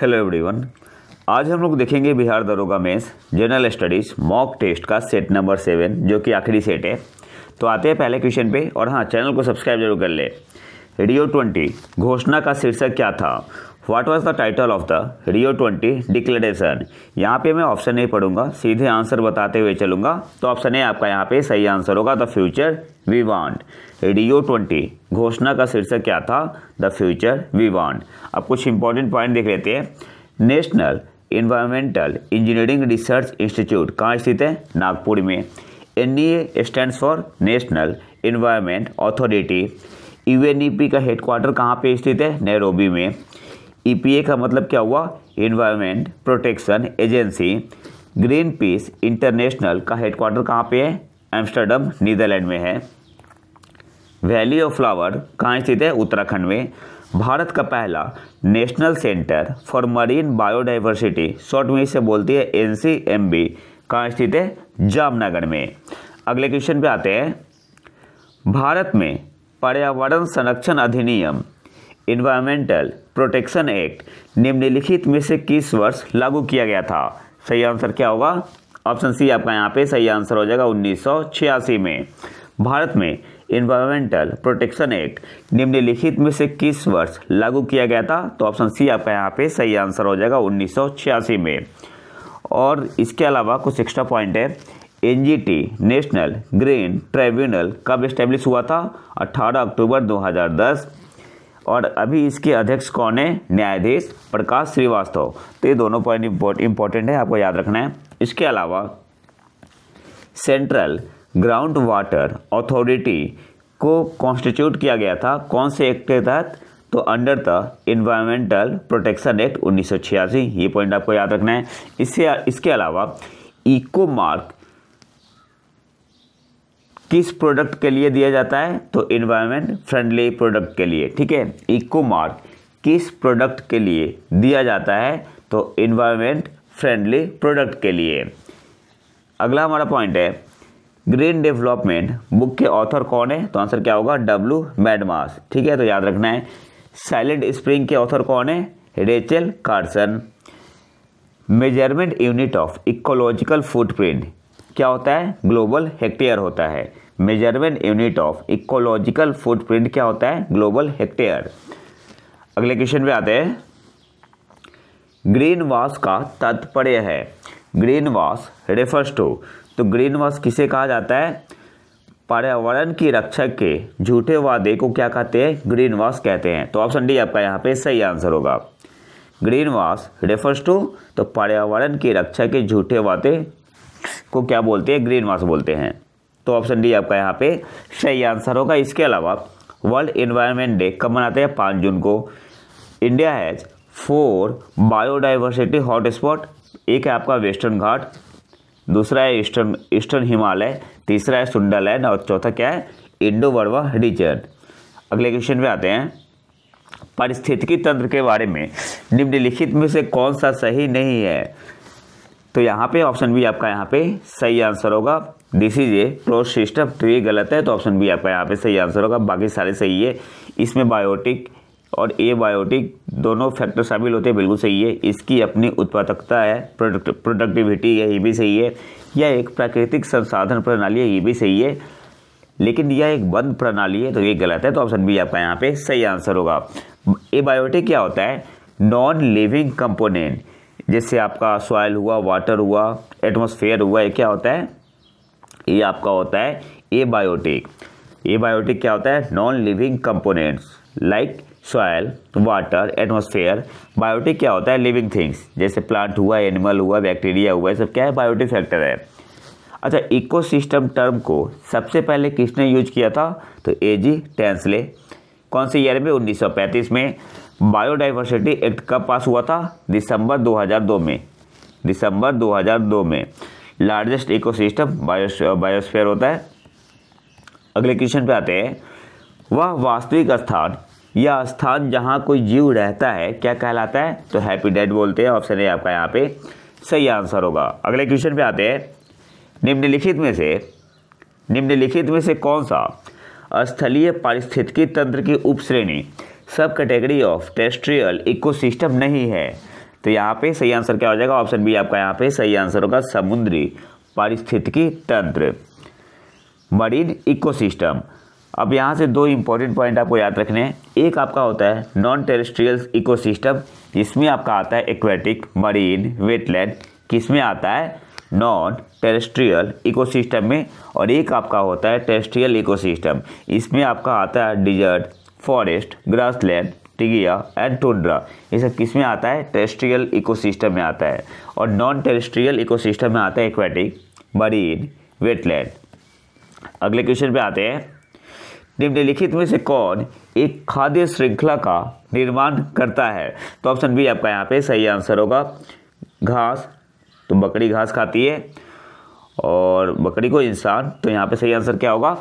hello everyone आज हम लोग देखेंगे बिहार दरोगा mains general studies mock test का सेट नंबर सेवन जो कि आखिरी सेट है तो आते हैं पहले क्वेश्चन पे और हाँ चैनल को सब्सक्राइब जरूर कर ले रियो ट्वेंटी घोषणा का शीर्षक क्या था what was the title of the Rio twenty declaration यहाँ पे मैं ऑप्शन नहीं पढ़ूंगा सीधे आंसर बताते हुए चलूँगा तो ऑप्शन ए आपका यहाँ पे सही आंसर होगा the future we want Rio twenty घोषणा का शीर्षक क्या था द फ्यूचर वी वांट अब कुछ इंपॉर्टेंट पॉइंट देख लेते हैं national environmental engineering research institute कहाँ स्थित है नागपुर में N E stand for national environment authority U N E P का हेडक्वार्टर कहाँ पे स्थित है नैरोबी में ई पी ए का मतलब क्या हुआ environment protection agency green peace international का हेडक्वार्टर कहाँ पे है एम्स्टर्डम नीदरलैंड में है वैली ऑफ फ्लावर कहाँ स्थित है उत्तराखंड में भारत का पहला national centre for marine biodiversity short में इसे बोलती है एन सी एम बी कहाँ स्थित है जामनगर में अगले क्वेश्चन पे आते हैं भारत में पर्यावरण संरक्षण अधिनियम इन्वायरमेंटल प्रोटेक्शन एक्ट निम्नलिखित में से किस वर्ष लागू किया गया था सही आंसर क्या होगा ऑप्शन सी आपका यहाँ पे सही आंसर हो जाएगा उन्नीस में भारत में इन्वायरमेंटल प्रोटेक्शन एक्ट निम्नलिखित में से किस वर्ष लागू किया गया था तो ऑप्शन सी आपका यहाँ पे सही आंसर हो जाएगा उन्नीस में और इसके अलावा कुछ एक्स्ट्रा पॉइंट है एन नेशनल ग्रीन ट्राइब्यूनल कब इस्टेब्लिश हुआ था 18 अक्टूबर 2010 और अभी इसके अध्यक्ष कौन है न्यायाधीश प्रकाश श्रीवास्तव तो ये दोनों पॉइंट इंपॉर्टेंट है आपको याद रखना है इसके अलावा सेंट्रल ग्राउंड वाटर अथॉरिटी को कॉन्स्टिट्यूट किया गया था कौन से एक्ट के तहत तो under the environmental protection act उन्नीस ये पॉइंट आपको याद रखना है इससे इसके अलावा इको मार्क किस प्रोडक्ट के लिए दिया जाता है तो इन्वायरमेंट फ्रेंडली प्रोडक्ट के लिए ठीक है इको मार्क किस प्रोडक्ट के लिए दिया जाता है तो इन्वायरमेंट फ्रेंडली प्रोडक्ट के लिए अगला हमारा पॉइंट है ग्रीन डेवलपमेंट बुक के ऑथर कौन है तो आंसर क्या होगा डब्ल्यू मैडमास ठीक है तो याद रखना है साइलेंट स्प्रिंग के ऑथर कौन है Rachel Carson measurement unit of ecological footprint क्या होता है ग्लोबल हेक्टेयर होता है measurement unit of ecological footprint क्या होता है ग्लोबल हेक्टेयर अगले क्वेश्चन पे आते हैं ग्रीन वॉश का तात्पर्य है ग्रीन वॉश रेफर्स टू तो ग्रीन वॉश किसे कहा जाता है पर्यावरण की रक्षा के झूठे वादे को क्या कहते हैं ग्रीन वॉश कहते हैं तो ऑप्शन डी आपका यहाँ पे सही आंसर होगा ग्रीन वॉश रेफर्स टू तो पर्यावरण की रक्षा के झूठे वादे को क्या बोलते हैं ग्रीन वॉश बोलते हैं तो ऑप्शन डी आपका यहाँ पे सही आंसर होगा इसके अलावा वर्ल्ड इन्वायरमेंट डे कब मनाते हैं पाँच जून को India has four biodiversity hotspot एक है आपका वेस्टर्न घाट दूसरा है ईस्टर्न ईस्टर्न हिमालय तीसरा है सुंडरलैंड और चौथा क्या है इंडो वर्मा रीजन अगले क्वेश्चन पे आते हैं पारिस्थितिकी तंत्र के बारे में निम्नलिखित में से कौन सा सही नहीं है तो यहाँ पे ऑप्शन बी आपका यहाँ पे सही आंसर होगा this is a pro system ये गलत है तो ऑप्शन बी आपका यहाँ पे सही आंसर होगा बाकी सारे सही है इसमें बायोटिक और एबायोटिक दोनों फैक्टर शामिल होते हैं बिल्कुल सही है इसकी अपनी उत्पादकता है प्रोडक्ट प्रोडक्टिविटी है ये भी सही है यह एक प्राकृतिक संसाधन प्रणाली है ये भी सही है लेकिन यह एक बंद प्रणाली है तो ये गलत है तो ऑप्शन बी आपका यहाँ पे सही आंसर होगा एबायोटिक क्या होता है नॉन लिविंग कंपोनेंट जैसे आपका सॉयल हुआ वाटर हुआ एटमोसफेयर हुआ ये क्या होता है ये आपका होता है एबायोटिक एबायोटिक क्या होता है non living components like soil water atmosphere biotic क्या होता है लिविंग थिंग्स जैसे प्लांट हुआ एनिमल हुआ बैक्टीरिया हुआ सब क्या है बायोटिक फैक्टर है अच्छा इकोसिस्टम टर्म को सबसे पहले किसने यूज किया था तो ए जी टेंसले कौन से ईयर में 1935 में बायोडाइवर्सिटी एक्ट कब पास हुआ था दिसंबर 2002 में दिसंबर 2002 में लार्जेस्ट इकोसिस्टम बायो बायोस्फेयर होता है अगले क्वेश्चन पे आते हैं वह वास्तविक स्थान यह स्थान जहाँ कोई जीव रहता है क्या कहलाता है तो हैप्पी डेड बोलते हैं ऑप्शन ए आपका यहाँ पे सही आंसर होगा अगले क्वेश्चन पे आते हैं निम्नलिखित में से निम्नलिखित में से कौन सा स्थलीय पारिस्थितिकी तंत्र की उपश्रेणी सब कैटेगरी ऑफ टेस्ट्रियल इकोसिस्टम नहीं है तो यहाँ पे सही आंसर क्या हो जाएगा ऑप्शन बी आपका यहाँ पे सही आंसर होगा समुद्री पारिस्थितिकी तंत्र मरीन इकोसिस्टम अब यहाँ से दो इंपॉर्टेंट पॉइंट आपको याद रखने हैं एक आपका होता है नॉन टेरेस्ट्रियल इकोसिस्टम इसमें आपका आता है एक्वेटिक मरीन वेटलैंड किसमें आता है नॉन टेरेस्ट्रियल इकोसिस्टम में और एक आपका होता है टेरेस्ट्रियल इकोसिस्टम इसमें आपका आता है desert forest grassland taiga and tundra ये सब किस में आता है टेरेस्ट्रियल इकोसिस्टम में आता है और नॉन टेरेस्ट्रियल इकोसिस्टम में आता है एक्वेटिक मरीन वेटलैंड अगले क्वेश्चन पे आते हैं निम्नलिखित में से कौन एक खाद्य श्रृंखला का निर्माण करता है तो ऑप्शन बी आपका यहाँ पे सही आंसर होगा घास तो बकरी घास खाती है और बकरी को इंसान तो यहाँ पे सही आंसर क्या होगा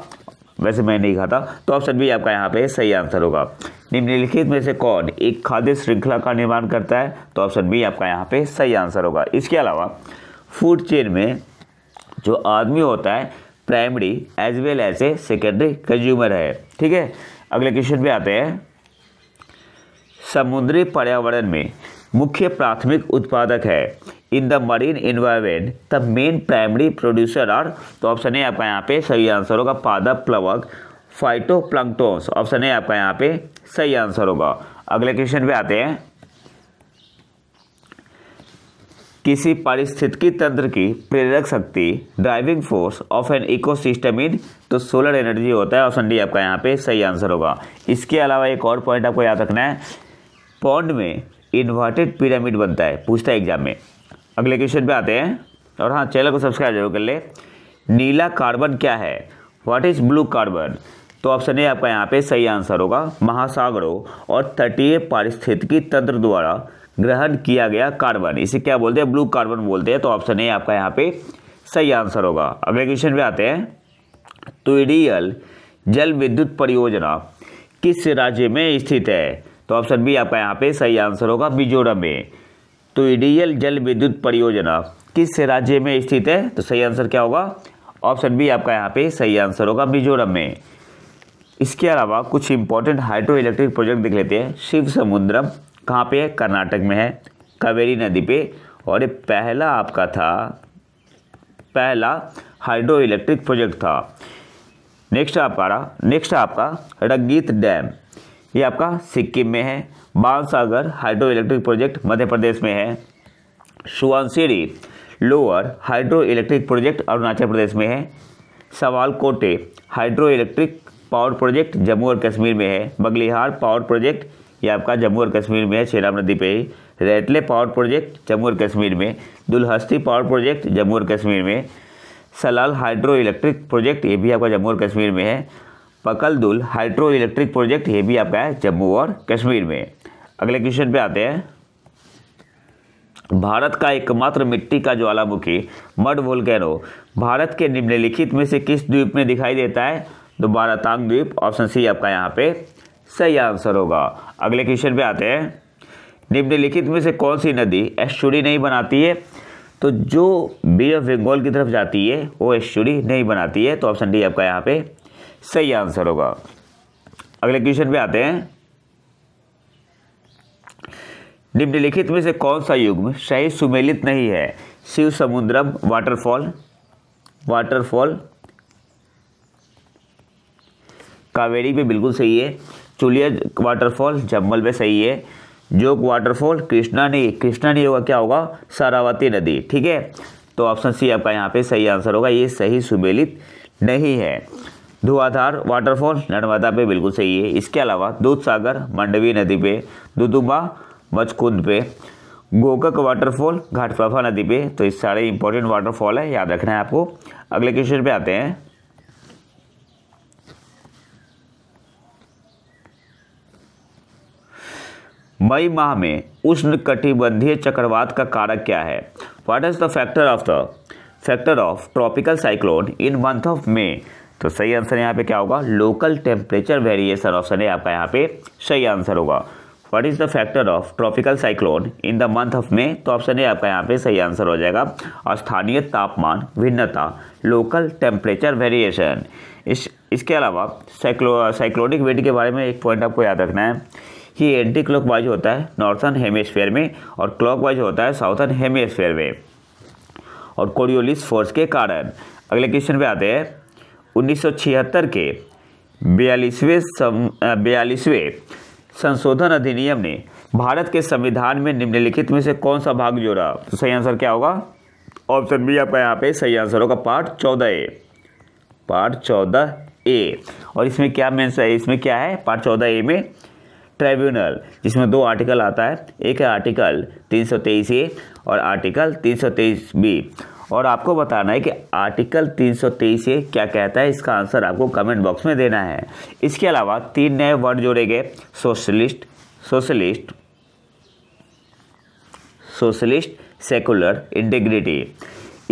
वैसे मैं नहीं खाता तो ऑप्शन बी आपका यहाँ पे सही आंसर होगा निम्नलिखित में से कौन एक खाद्य श्रृंखला का निर्माण करता है तो ऑप्शन बी आपका यहाँ पे सही आंसर होगा इसके अलावा फूड चेन में जो आदमी होता है primary as well as a secondary consumer है ठीक है अगले क्वेश्चन पे आते हैं समुद्री पर्यावरण में मुख्य प्राथमिक उत्पादक है in the marine environment the main primary producer are तो ऑप्शन है आपका यहाँ पे सही आंसर होगा पादप प्लवक फाइटोप्लंक्टोन्स ऑप्शन है आपका यहाँ पे सही आंसर होगा अगले क्वेश्चन पे आते हैं किसी पारिस्थितिकी तंत्र की प्रेरक शक्ति driving force of an ecosystem in तो सोलर एनर्जी होता है ऑप्शन डी आपका यहाँ पे सही आंसर होगा इसके अलावा एक और पॉइंट आपको याद रखना है पॉन्ड में इन्वर्टेड पिरामिड बनता है पूछता है एग्जाम में अगले क्वेश्चन पे आते हैं और हाँ चैनल को सब्सक्राइब जरूर कर ले नीला कार्बन क्या है व्हाट इज़ ब्लू कार्बन तो ऑप्शन ए आपका यहाँ पे सही आंसर होगा महासागरों और तटीय पारिस्थितिकी तंत्र द्वारा ग्रहण किया गया कार्बन इसे क्या बोलते हैं ब्लू कार्बन बोलते हैं तो ऑप्शन ए आपका यहाँ पे सही आंसर होगा अगले क्वेश्चन पे आते हैं तुरियल जल विद्युत परियोजना किस राज्य में स्थित है तो ऑप्शन बी आपका यहाँ पे सही आंसर होगा मिजोरम में तो इडियल जल विद्युत परियोजना किस राज्य में स्थित है तो सही आंसर क्या होगा ऑप्शन बी आपका यहाँ पे सही आंसर होगा मिजोरम में इसके अलावा कुछ इंपॉर्टेंट हाइड्रो इलेक्ट्रिक प्रोजेक्ट देख लेते हैं शिव समुद्रम कहाँ पे है कर्नाटक में है कावेरी नदी पे और ये पहला आपका था पहला हाइड्रो इलेक्ट्रिक प्रोजेक्ट था नेक्स्ट आपका रहा नेक्स्ट आपका रंगीत डैम ये आपका सिक्किम में है Bansagar hydro electric project Madhya Pradesh में है Subansiri lower hydro electric project Arunachal Pradesh में है Sawalkote hydro electric power project Jammu और कश्मीर में है बगलिहार पावर प्रोजेक्ट ये आपका जम्मू और कश्मीर में श्रीराम नदी पे रेटले पावर प्रोजेक्ट जम्मू और कश्मीर में दुलहस्ती पावर प्रोजेक्ट जम्मू और कश्मीर में सलाल हाइड्रो इलेक्ट्रिक प्रोजेक्ट ये भी आपका जम्मू और कश्मीर में है पकल दुल हाइड्रो इलेक्ट्रिक प्रोजेक्ट ये भी आपका है जम्मू और कश्मीर में अगले क्वेश्चन पे आते हैं भारत का एकमात्र मिट्टी का ज्वालामुखी मड वोल्केनो भारत के निम्नलिखित में से किस द्वीप में दिखाई देता है दोबारा बारातांग द्वीप ऑप्शन सी आपका यहाँ पे सही आंसर होगा अगले क्वेश्चन पे आते हैं निम्नलिखित में से कौन सी नदी एश्चुरी नहीं बनाती है तो जो बे ऑफ बंगाल की तरफ जाती है वो एश्चुरी नहीं बनाती है तो ऑप्शन डी आपका यहाँ पे सही आंसर होगा अगले क्वेश्चन पे आते हैं निम्नलिखित में से कौन सा युग्म सही सुमेलित नहीं है शिव समुद्रम वाटरफॉल वाटरफॉल कावेरी पे बिल्कुल सही है चुलिया वाटरफॉल जम्मल में सही है जो वाटरफॉल कृष्णा नहीं कृष्णा नहीं होगा क्या होगा सारावती नदी ठीक है तो ऑप्शन सी आपका यहाँ पे सही आंसर होगा ये सही सुमेलित नहीं है धुआधार वाटरफॉल नर्मदा पे बिल्कुल सही है इसके अलावा दूध सागर मंडवी नदी पे दुदुबा मचकुंद पे गोकक वाटरफॉल घाटप्रभा नदी पे तो ये सारे इंपॉर्टेंट वाटरफॉल है याद रखना है आपको अगले क्वेश्चन पे आते हैं मई माह में उष्ण कटिबंधीय चक्रवात का कारक क्या है what is the factor of the factor of tropical cyclone in month of May तो सही आंसर यहाँ पे क्या होगा लोकल टेम्परेचर वेरिएशन ऑप्शन है आपका यहाँ पे सही आंसर होगा what is the factor of tropical cyclone in the month of May तो ऑप्शन है आपका यहाँ पे सही आंसर हो जाएगा और स्थानीय तापमान भिन्नता लोकल टेम्परेचर वेरिएशन इस इसके अलावा साइक्लो साइक्लोनिक वेट के बारे में एक पॉइंट आपको याद रखना है कि एंटी क्लॉक वाइज होता है नॉर्थन हेमेस्फेयर में और क्लॉक वाइज होता है साउथन हेमेस्फेयर में और कोरियोलिस फोर्स के कारण अगले क्वेश्चन पे आते हैं उन्नीस के बयालीसवें बयालीसवें संशोधन अधिनियम ने भारत के संविधान में निम्नलिखित में से कौन सा भाग जोड़ा तो सही आंसर क्या होगा ऑप्शन बी आपका यहाँ पे सही आंसर होगा पार्ट चौदह ए पार्ट चौदह ए और इसमें क्या मेन्स है इसमें क्या है पार्ट चौदह ए में ट्राइब्यूनल जिसमें दो आर्टिकल आता है एक है आर्टिकल तीन ए और आर्टिकल तीन बी और आपको बताना है कि आर्टिकल तीन ए क्या कहता है इसका आंसर आपको कमेंट बॉक्स में देना है इसके अलावा तीन नए वर्ड जोड़े गए socialist socialist socialist secular integrity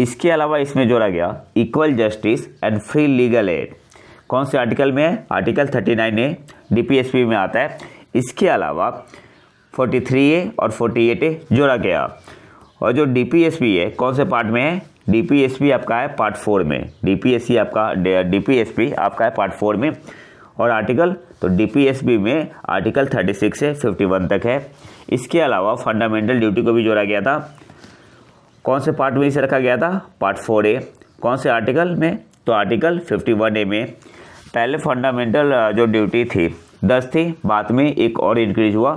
इसके अलावा इसमें जोड़ा गया equal justice and free legal aid कौन से आर्टिकल में है आर्टिकल 39 ए डी में आता है इसके अलावा 43 ए और 48 ए जोड़ा गया और जो डी है कौन से पार्ट में है डी आपका है पार्ट फोर में डी आपका डी आपका है पार्ट फोर में और आर्टिकल तो डी में आर्टिकल 36 से 51 तक है इसके अलावा फंडामेंटल ड्यूटी को भी जोड़ा गया था कौन से पार्ट में इसे रखा गया था पार्ट फोर ए कौन से आर्टिकल में तो आर्टिकल वन ए में पहले फंडामेंटल जो ड्यूटी थी दस थे बाद में एक और इंक्रीज हुआ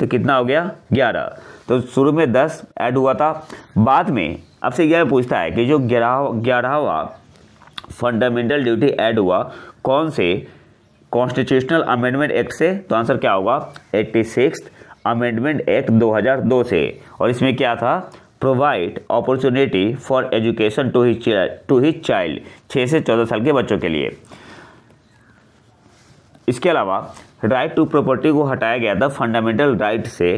तो कितना हो गया ग्यारह तो शुरू में दस ऐड हुआ था बाद में अब से यह पूछता है कि जो ग्यारह ग्यारहवा फंडामेंटल ड्यूटी ऐड हुआ कौन से कॉन्स्टिट्यूशनल अमेंडमेंट एक्ट से तो आंसर क्या होगा एट्टी सिक्स अमेंडमेंट एक्ट 2002 से और इसमें क्या था provide opportunity for education to his to his child छः से चौदह साल के बच्चों के लिए इसके अलावा राइट टू प्रॉपर्टी को हटाया गया था फंडामेंटल राइट से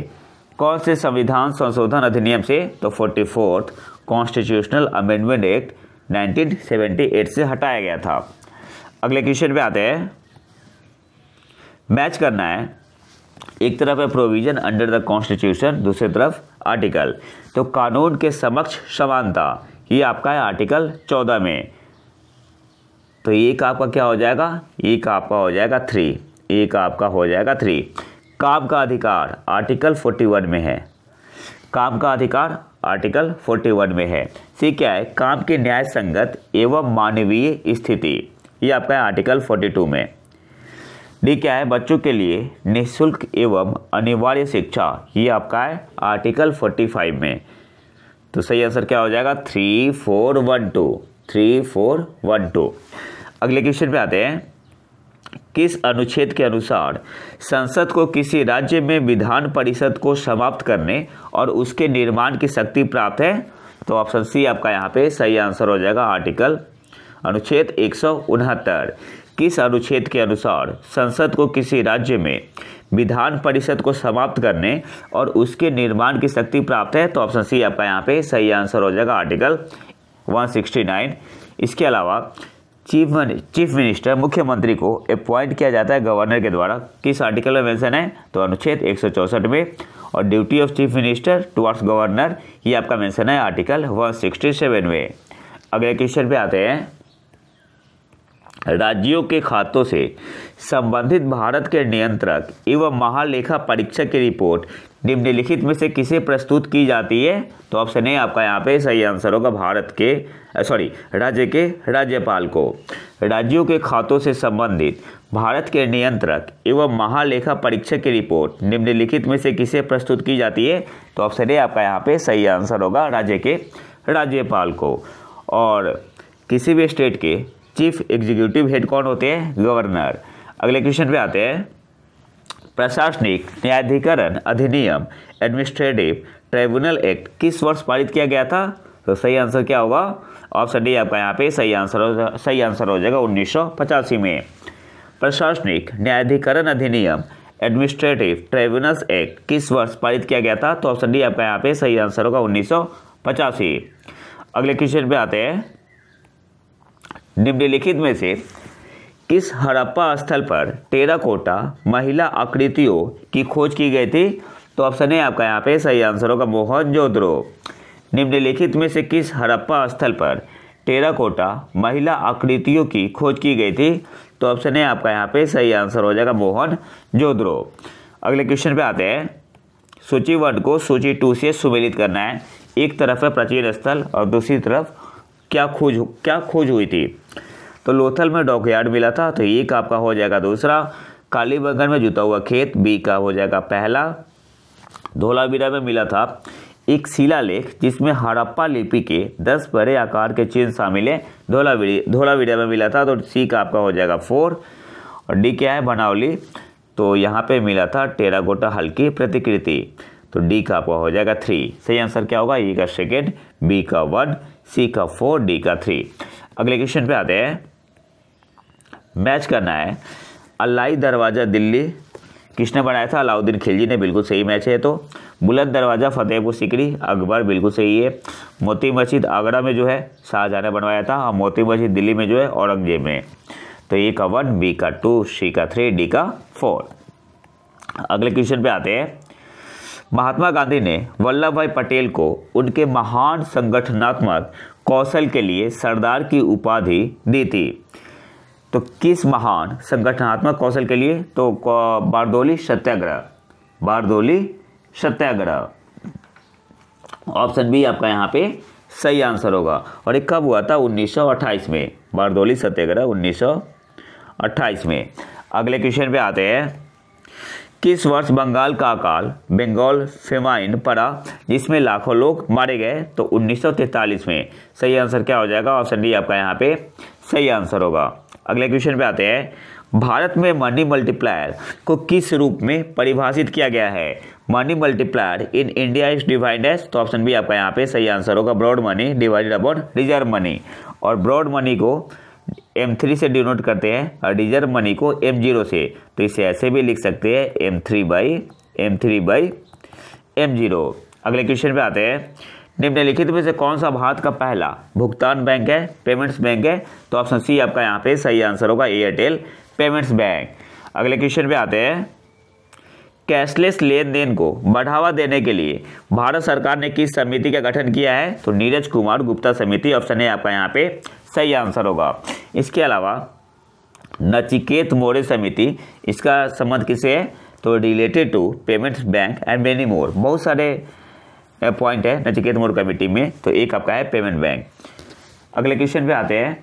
कौन से संविधान संशोधन अधिनियम से तो forty fourth constitutional amendment act 1978 से हटाया गया था अगले क्वेश्चन पे आते हैं मैच करना है एक तरफ है प्रोविजन अंडर द कॉन्स्टिट्यूशन दूसरी तरफ आर्टिकल तो कानून के समक्ष समानता ये आपका है आर्टिकल चौदह में तो एक आपका क्या हो जाएगा एक आपका हो जाएगा थ्री एक आपका हो जाएगा थ्री काम का अधिकार आर्टिकल फोर्टी वन में है काम का अधिकार आर्टिकल फोर्टी वन में है सी क्या है काम की न्याय संगत एवं मानवीय स्थिति ये आपका है आर्टिकल फोर्टी टू में डी क्या है बच्चों के लिए निःशुल्क एवं अनिवार्य शिक्षा ये आपका है आर्टिकल फोर्टी फाइव में तो सही आंसर क्या हो जाएगा three four one two three four one two अगले क्वेश्चन पे आते हैं किस अनुच्छेद के अनुसार संसद को किसी राज्य में विधान परिषद को समाप्त करने और उसके निर्माण की शक्ति प्राप्त है तो ऑप्शन सी आपका यहाँ पे सही आंसर हो जाएगा आर्टिकल अनुच्छेद एक किस अनुच्छेद के अनुसार संसद को किसी राज्य में विधान परिषद को समाप्त करने और उसके निर्माण की शक्ति प्राप्त है तो ऑप्शन सी आपका यहाँ पे सही आंसर हो जाएगा आर्टिकल 169 इसके अलावा चीफ चीफ मिनिस्टर मुख्यमंत्री को अपॉइंट किया जाता है गवर्नर के द्वारा किस आर्टिकल में मेंशन है तो अनुच्छेद एक में और duty of chief minister towards governor ये आपका मेंशन है आर्टिकल 167 में अगले क्वेश्चन पे आते हैं राज्यों के खातों से संबंधित भारत के नियंत्रक एवं महालेखा परीक्षक की रिपोर्ट निम्नलिखित में से किसे प्रस्तुत की जाती है तो ऑप्शन ए आपका यहाँ पे सही आंसर होगा भारत के सॉरी राज्य के राज्यपाल को राज्यों के खातों से संबंधित भारत के नियंत्रक एवं महालेखा परीक्षक की रिपोर्ट निम्नलिखित में से किसे प्रस्तुत की जाती है तो ऑप्शन ए आपका यहाँ पे सही आंसर होगा राज्य के राज्यपाल को और किसी भी स्टेट के चीफ एग्जीक्यूटिव हेड कौन होते हैं गवर्नर अगले क्वेश्चन पे आते हैं प्रशासनिक न्यायाधिकरण अधिनियम एडमिनिस्ट्रेटिव ट्राइब्यूनल एक्ट किस वर्ष पारित किया गया था तो सही आंसर क्या होगा ऑप्शन डी आपका यहाँ पे सही आंसर हो सही आंसर हो जाएगा उन्नीस में प्रशासनिक न्यायाधिकरण अधिनियम एडमिनिस्ट्रेटिव ट्राइब्यूनल एक्ट किस वर्ष पारित किया गया था तो ऑप्शन डी आपका यहाँ पे सही आंसर होगा उन्नीस अगले क्वेश्चन पे आते हैं तो निम्नलिखित में से किस हड़प्पा स्थल पर टेराकोटा महिला आकृतियों की खोज की गई थी तो ऑप्शन है आपका यहाँ पे सही आंसर होगा मोहन मोहनजोदड़ो निम्नलिखित में से किस हड़प्पा स्थल पर टेराकोटा महिला आकृतियों की खोज की गई थी तो ऑप्शन है आपका यहाँ पे सही आंसर हो जाएगा मोहन जोद्रो अगले क्वेश्चन पे आते हैं सूची वन को सूची टू से सुमेलित करना है एक तरफ है प्राचीन स्थल और दूसरी तरफ क्या खोज क्या खोज हुई थी तो लोथल में डॉकयार्ड मिला था तो एक आपका हो जाएगा दूसरा काली बगन में जुता हुआ खेत बी का हो जाएगा पहला धोलावीरा में मिला था एक शिलालेख जिसमें हड़प्पा लिपि के दस बड़े आकार के चिन्ह शामिल है धोलावीरी धोलावीरा में मिला था तो सी का आपका हो जाएगा फोर और डी क्या है बनावली तो यहाँ पे मिला था टेराकोटा हल्की प्रतिकृति तो डी का आपका हो जाएगा थ्री सही आंसर क्या होगा ए का सेकेंड बी का वन सी का फोर डी का थ्री अगले क्वेश्चन पे आते हैं मैच करना है अलाई दरवाज़ा दिल्ली किसने बनाया था अलाउद्दीन खिलजी ने बिल्कुल सही मैच है तो बुलंद दरवाज़ा फतेहपुर सिकरी अकबर बिल्कुल सही है मोती मस्जिद आगरा में जो है शाहजहाँ ने बनवाया था और हाँ, मोती मस्जिद दिल्ली में जो है औरंगजेब में तो ए का वन बी का टू सी का थ्री डी का फोर अगले क्वेश्चन पे आते हैं महात्मा गांधी ने वल्लभ भाई पटेल को उनके महान संगठनात्मक कौशल के लिए सरदार की उपाधि दी थी तो किस महान संगठनात्मक कौशल के लिए तो बारदोली सत्याग्रह बारदोली सत्याग्रह ऑप्शन बी आपका यहाँ पे सही आंसर होगा और ये कब हुआ था 1928 में बारदोली सत्याग्रह 1928 में अगले क्वेश्चन पे आते हैं किस वर्ष बंगाल का अकाल बंगाल फेमाइन पड़ा जिसमें लाखों लोग मारे गए तो 1943 में सही आंसर क्या हो जाएगा ऑप्शन डी आपका यहाँ पे सही आंसर होगा अगले क्वेश्चन पे आते हैं भारत में मनी मल्टीप्लायर को किस रूप में परिभाषित किया गया है money multiplier in India is divide as तो ऑप्शन बी आपका यहाँ पे सही आंसर होगा broad money divided upon reserve money और ब्रॉड मनी को एम थ्री से डिनोट करते हैं और रिजर्व मनी को एम जीरो से तो इसे ऐसे भी लिख सकते हैं M three by M three by M zero अगले क्वेश्चन पे आते हैं निम्नलिखित में से कौन सा भारत का पहला भुगतान बैंक है पेमेंट्स बैंक है तो ऑप्शन सी आपका यहाँ पे सही आंसर होगा एयरटेल पेमेंट्स बैंक अगले क्वेश्चन पे आते हैं कैशलेस लेन देन को बढ़ावा देने के लिए भारत सरकार ने किस समिति का गठन किया है तो नीरज कुमार गुप्ता समिति ऑप्शन है आपका यहाँ पे सही आंसर होगा इसके अलावा नचिकेत मोरे समिति इसका संबंध किसे है तो related to payments bank and many more बहुत सारे पॉइंट है नचिकेत मोर कमेटी में तो एक आपका है पेमेंट बैंक अगले क्वेश्चन पे आते हैं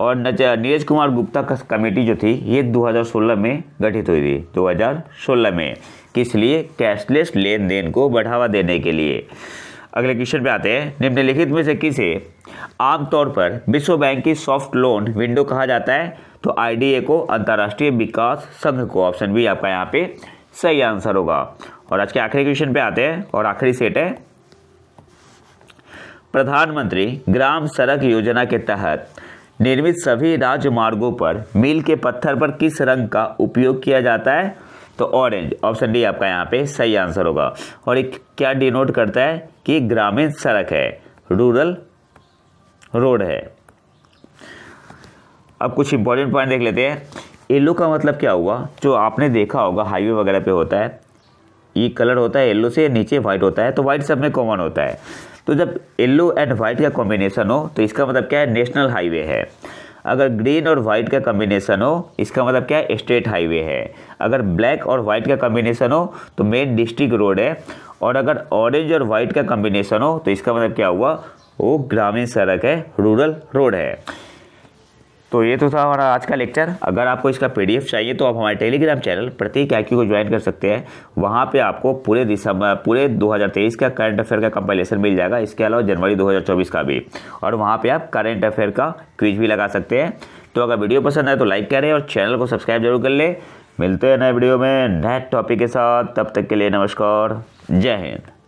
और नीरज कुमार गुप्ता कमेटी जो थी ये 2016 में गठित हुई थी 2016 में किस लिए कैशलेस लेन देन को बढ़ावा देने के लिए अगले क्वेश्चन पे आते हैं निम्नलिखित में से किसे आमतौर पर विश्व बैंक की सॉफ्ट लोन विंडो कहा जाता है तो आई को अंतर्राष्ट्रीय विकास संघ को ऑप्शन बी आपका यहाँ पे सही आंसर होगा और आज के आखिरी क्वेश्चन पे आते हैं और आखिरी सेट है प्रधानमंत्री ग्राम सड़क योजना के तहत निर्मित सभी राजमार्गों पर मील के पत्थर पर किस रंग का उपयोग किया जाता है तो ऑरेंज ऑप्शन डी आपका यहाँ पे सही आंसर होगा और एक क्या डिनोट करता है ये ग्रामीण सड़क है रूरल रोड है अब कुछ इंपॉर्टेंट पॉइंट देख लेते हैं येलो का मतलब क्या हुआ जो आपने देखा होगा हाईवे वगैरह पे होता है ये कलर होता है येलो से नीचे वाइट होता है तो वाइट सब में कॉमन होता है तो जब येलो एंड वाइट का कॉम्बिनेशन हो तो इसका मतलब क्या है नेशनल हाईवे है अगर ग्रीन और वाइट का कॉम्बिनेशन हो इसका मतलब क्या है स्टेट हाईवे है अगर ब्लैक और वाइट का कॉम्बिनेशन हो तो मेन डिस्ट्रिक्ट रोड है और अगर ऑरेंज और वाइट का कॉम्बिनेशन हो तो इसका मतलब क्या हुआ वो ग्रामीण सड़क है रूरल रोड है तो ये तो था हमारा आज का लेक्चर अगर आपको इसका पीडीएफ चाहिए तो आप हमारे टेलीग्राम चैनल प्रत्येक आई को ज्वाइन कर सकते हैं वहाँ पे आपको पूरे दिसंबर पूरे 2023 का करंट अफेयर का कंपाइलेशन मिल जाएगा इसके अलावा जनवरी 2024 का भी और वहाँ पे आप करंट अफेयर का क्विज भी लगा सकते हैं तो अगर वीडियो पसंद आए तो लाइक करें और चैनल को सब्सक्राइब जरूर कर लें मिलते हैं नए वीडियो में नए टॉपिक के साथ तब तक के लिए नमस्कार जय हिंद